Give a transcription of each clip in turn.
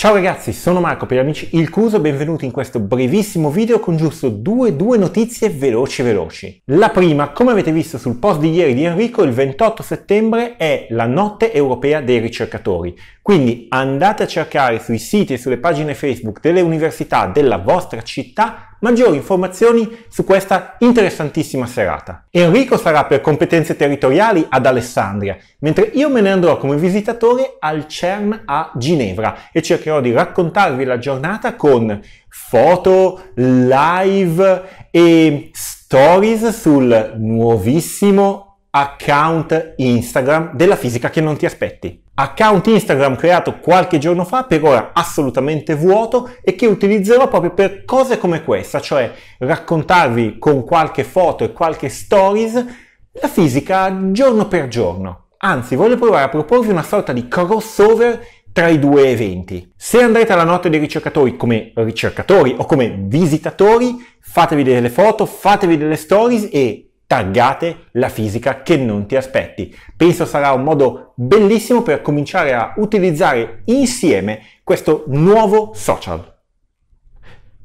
Ciao ragazzi, sono Marco per gli amici Il Cuso, benvenuti in questo brevissimo video con giusto due, due notizie veloci veloci. La prima, come avete visto sul post di ieri di Enrico, il 28 settembre è la notte europea dei ricercatori, quindi andate a cercare sui siti e sulle pagine Facebook delle università della vostra città maggiori informazioni su questa interessantissima serata. Enrico sarà per competenze territoriali ad Alessandria, mentre io me ne andrò come visitatore al CERN a Ginevra e cercherò di raccontarvi la giornata con foto, live e stories sul nuovissimo account Instagram della fisica che non ti aspetti. Account Instagram creato qualche giorno fa, per ora assolutamente vuoto e che utilizzerò proprio per cose come questa, cioè raccontarvi con qualche foto e qualche stories la fisica giorno per giorno. Anzi, voglio provare a proporvi una sorta di crossover tra i due eventi. Se andrete alla notte dei ricercatori come ricercatori o come visitatori, fatevi delle foto, fatevi delle stories e taggate la fisica che non ti aspetti. Penso sarà un modo bellissimo per cominciare a utilizzare insieme questo nuovo social.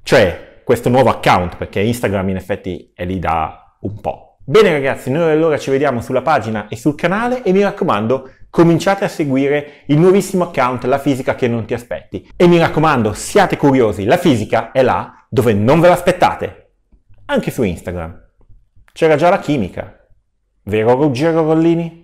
Cioè, questo nuovo account, perché Instagram in effetti è lì da un po'. Bene ragazzi, noi allora ci vediamo sulla pagina e sul canale e mi raccomando, cominciate a seguire il nuovissimo account La fisica che non ti aspetti. E mi raccomando, siate curiosi, la fisica è là dove non ve l'aspettate, anche su Instagram. C'era già la chimica, vero Ruggero Rollini?